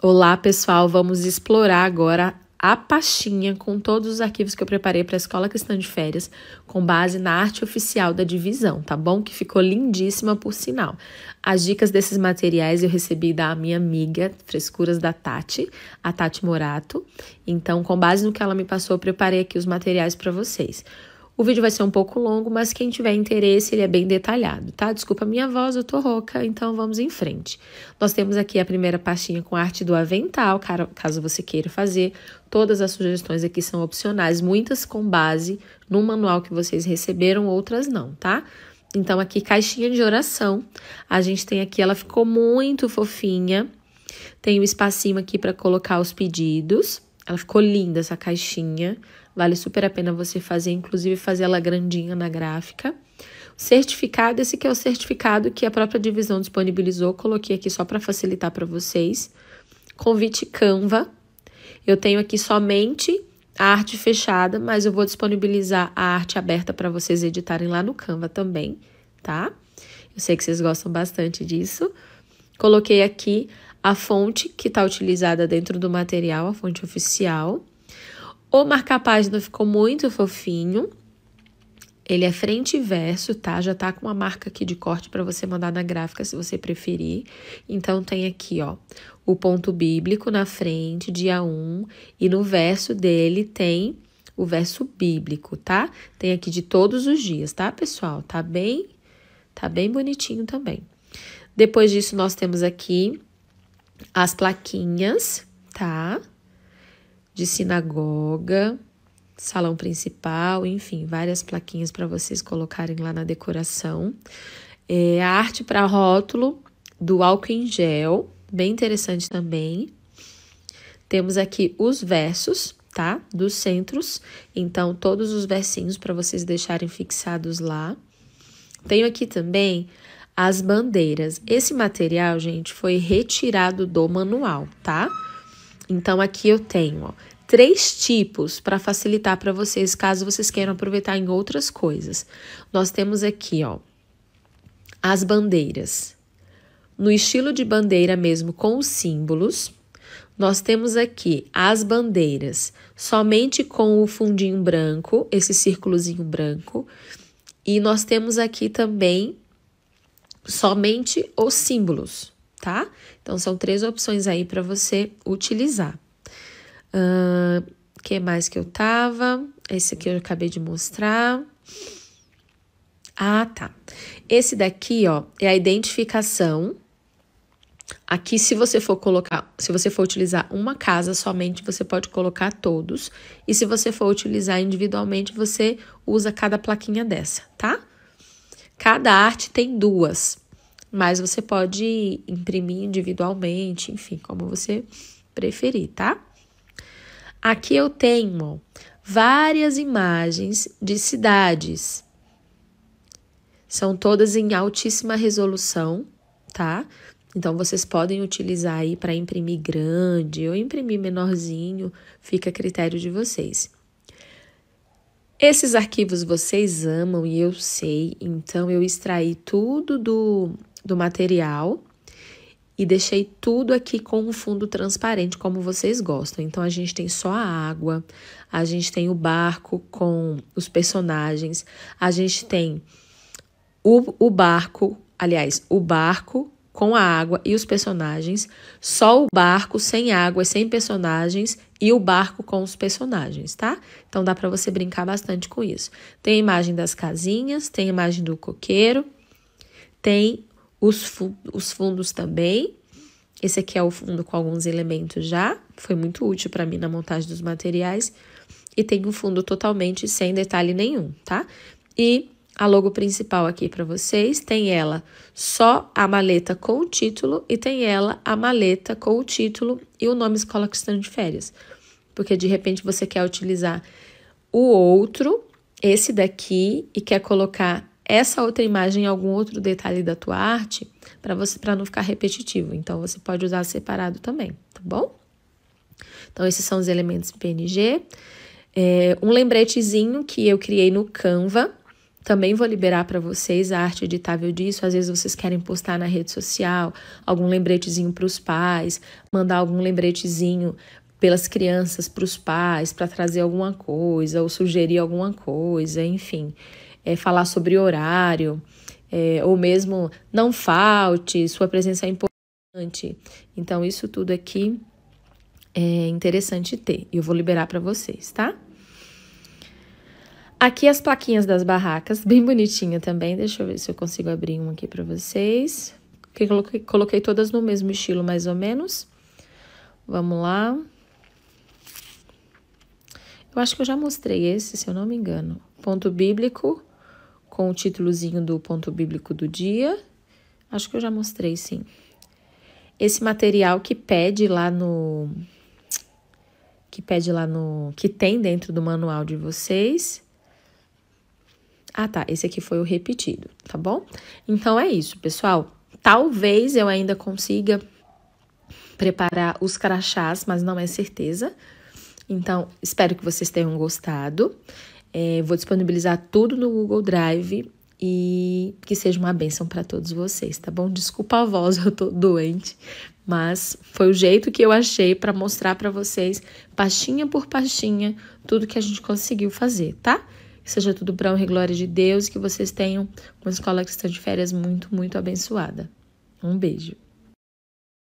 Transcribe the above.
Olá, pessoal! Vamos explorar agora a pastinha com todos os arquivos que eu preparei para a Escola Cristã de Férias, com base na arte oficial da divisão, tá bom? Que ficou lindíssima, por sinal. As dicas desses materiais eu recebi da minha amiga Frescuras da Tati, a Tati Morato. Então, com base no que ela me passou, eu preparei aqui os materiais para vocês. O vídeo vai ser um pouco longo, mas quem tiver interesse, ele é bem detalhado, tá? Desculpa a minha voz, eu tô rouca, então vamos em frente. Nós temos aqui a primeira pastinha com arte do avental, caso você queira fazer. Todas as sugestões aqui são opcionais, muitas com base no manual que vocês receberam, outras não, tá? Então, aqui, caixinha de oração. A gente tem aqui, ela ficou muito fofinha. Tem um espacinho aqui para colocar os pedidos. Ela ficou linda essa caixinha. Vale super a pena você fazer, inclusive fazer ela grandinha na gráfica. Certificado, esse que é o certificado que a própria divisão disponibilizou, coloquei aqui só para facilitar para vocês. Convite Canva. Eu tenho aqui somente a arte fechada, mas eu vou disponibilizar a arte aberta para vocês editarem lá no Canva também, tá? Eu sei que vocês gostam bastante disso. Coloquei aqui a fonte que está utilizada dentro do material, a fonte oficial. O marca-página ficou muito fofinho. Ele é frente e verso, tá? Já tá com uma marca aqui de corte para você mandar na gráfica se você preferir. Então tem aqui, ó, o ponto bíblico na frente, dia 1, e no verso dele tem o verso bíblico, tá? Tem aqui de todos os dias, tá, pessoal? Tá bem? Tá bem bonitinho também. Depois disso nós temos aqui as plaquinhas, tá? De sinagoga, salão principal, enfim, várias plaquinhas para vocês colocarem lá na decoração. É, a arte para rótulo do álcool em gel, bem interessante também. Temos aqui os versos, tá? Dos centros. Então, todos os versinhos para vocês deixarem fixados lá. Tenho aqui também as bandeiras. Esse material, gente, foi retirado do manual, tá? Então aqui eu tenho ó, três tipos para facilitar para vocês, caso vocês queiram aproveitar em outras coisas. Nós temos aqui, ó, as bandeiras. No estilo de bandeira mesmo com os símbolos, nós temos aqui as bandeiras, somente com o fundinho branco, esse círculozinho branco, e nós temos aqui também somente os símbolos, tá? Então são três opções aí para você utilizar. O uh, que mais que eu tava? Esse aqui eu acabei de mostrar. Ah, tá. Esse daqui, ó, é a identificação. Aqui, se você for colocar, se você for utilizar uma casa somente, você pode colocar todos. E se você for utilizar individualmente, você usa cada plaquinha dessa, tá? Cada arte tem duas, mas você pode imprimir individualmente, enfim, como você preferir, tá? Aqui eu tenho várias imagens de cidades. São todas em altíssima resolução, tá? Então vocês podem utilizar aí para imprimir grande ou imprimir menorzinho, fica a critério de vocês. Esses arquivos vocês amam e eu sei, então eu extraí tudo do, do material e deixei tudo aqui com um fundo transparente, como vocês gostam. Então a gente tem só a água, a gente tem o barco com os personagens, a gente tem o, o barco, aliás, o barco com a água e os personagens, só o barco sem água e sem personagens e o barco com os personagens, tá? Então dá para você brincar bastante com isso. Tem a imagem das casinhas, tem a imagem do coqueiro, tem os, fu os fundos também. Esse aqui é o fundo com alguns elementos já, foi muito útil para mim na montagem dos materiais. E tem um fundo totalmente sem detalhe nenhum, tá? E a logo principal aqui para vocês. Tem ela só a maleta com o título e tem ela a maleta com o título e o nome Escola Cristã de Férias. Porque de repente você quer utilizar o outro, esse daqui, e quer colocar essa outra imagem em algum outro detalhe da tua arte para você para não ficar repetitivo. Então você pode usar separado também, tá bom? Então esses são os elementos PNG. É, um lembretezinho que eu criei no Canva também vou liberar para vocês a arte editável disso. Às vezes vocês querem postar na rede social algum lembretezinho para os pais, mandar algum lembretezinho pelas crianças para os pais, para trazer alguma coisa ou sugerir alguma coisa, enfim, é, falar sobre horário, é, ou mesmo não falte, sua presença é importante. Então, isso tudo aqui é interessante ter. Eu vou liberar para vocês, tá? Aqui as plaquinhas das barracas, bem bonitinha também. Deixa eu ver se eu consigo abrir uma aqui para vocês. Coloquei, coloquei todas no mesmo estilo, mais ou menos. Vamos lá. Eu acho que eu já mostrei esse, se eu não me engano. Ponto bíblico, com o títulozinho do ponto bíblico do dia. Acho que eu já mostrei, sim. Esse material que pede lá no... Que pede lá no... Que tem dentro do manual de vocês. Ah, tá, esse aqui foi o repetido, tá bom? Então é isso, pessoal. Talvez eu ainda consiga preparar os crachás, mas não é certeza. Então, espero que vocês tenham gostado. É, vou disponibilizar tudo no Google Drive e que seja uma benção para todos vocês, tá bom? Desculpa a voz, eu tô doente, mas foi o jeito que eu achei para mostrar para vocês, pastinha por pastinha, tudo que a gente conseguiu fazer, tá? seja tudo para honra e glória de Deus e que vocês tenham uma escola cristã de férias muito, muito abençoada. Um beijo.